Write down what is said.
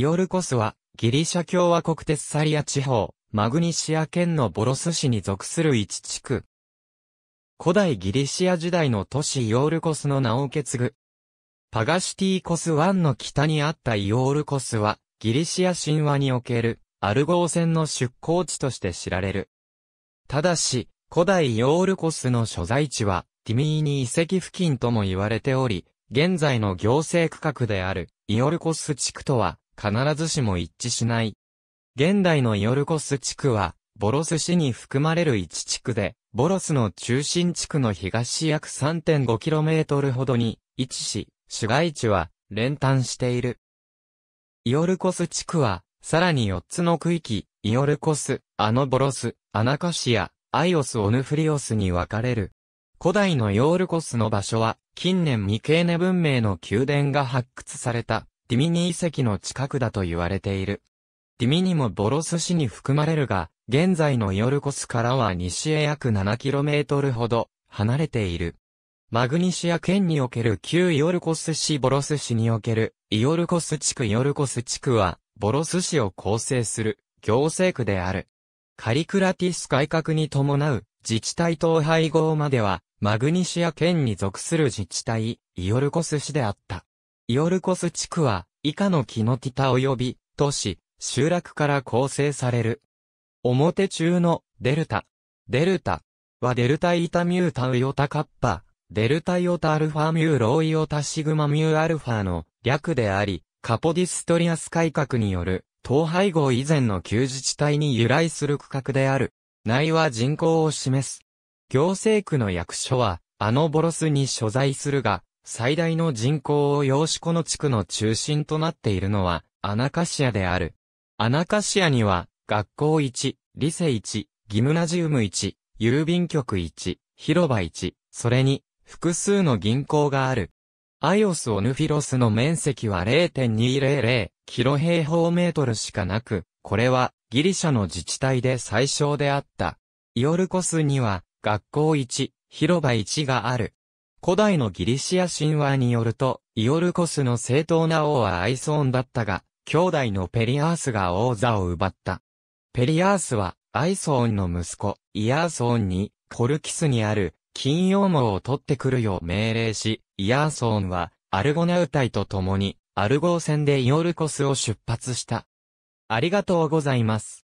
イオルコスは、ギリシャ共和国テッサリア地方、マグニシア県のボロス市に属する一地区。古代ギリシア時代の都市イオルコスの名を受け継ぐ。パガシティコス湾の北にあったイオルコスは、ギリシア神話における、アルゴー戦の出港地として知られる。ただし、古代イオルコスの所在地は、ティミーニ遺跡付近とも言われており、現在の行政区画である、イオルコス地区とは、必ずしも一致しない。現代のヨルコス地区は、ボロス市に含まれる1地区で、ボロスの中心地区の東約 3.5km ほどに位置し、市街地は連帯している。イオルコス地区は、さらに4つの区域、イオルコス、アノボロス、アナカシア、アイオス・オヌフリオスに分かれる。古代のヨールコスの場所は、近年未経ネ文明の宮殿が発掘されたディミニ遺跡の近くだと言われている。ディミニもボロス市に含まれるが、現在のヨルコスからは西へ約 7km ほど離れている。マグニシア県における旧ヨルコス市ボロス市におけるイオルコス地区ヨルコス地区はボロス市を構成する行政区である。カリクラティス改革に伴う自治体統廃合まではマグニシア県に属する自治体イオルコス市であった。イオルコス地区は、以下のキノティタ及び、都市、集落から構成される。表中の、デルタ。デルタはデルタイタミュータウヨタカッパ、デルタイオタアルファミューローイオタシグマミューアルファの略であり、カポディストリアス改革による、統廃合以前の旧自治体に由来する区画である。内は人口を示す。行政区の役所は、アノボロスに所在するが、最大の人口を養子この地区の中心となっているのは、アナカシアである。アナカシアには、学校1、理性1、ギムナジウム1、郵便局1、広場1、それに、複数の銀行がある。アイオス・オヌフィロスの面積は0.200キロ平方メートルしかなく、これはギリシャの自治体で最小であった。イオルコスには学校1、広場1がある。古代のギリシア神話によると、イオルコスの正当な王はアイソーンだったが、兄弟のペリアースが王座を奪った。ペリアースは、アイソーンの息子、イアーソーンに、コルキスにある、金羊毛を取ってくるよう命令し、イアーソーンは、アルゴナウ隊と共に、アルゴー戦でイオルコスを出発した。ありがとうございます。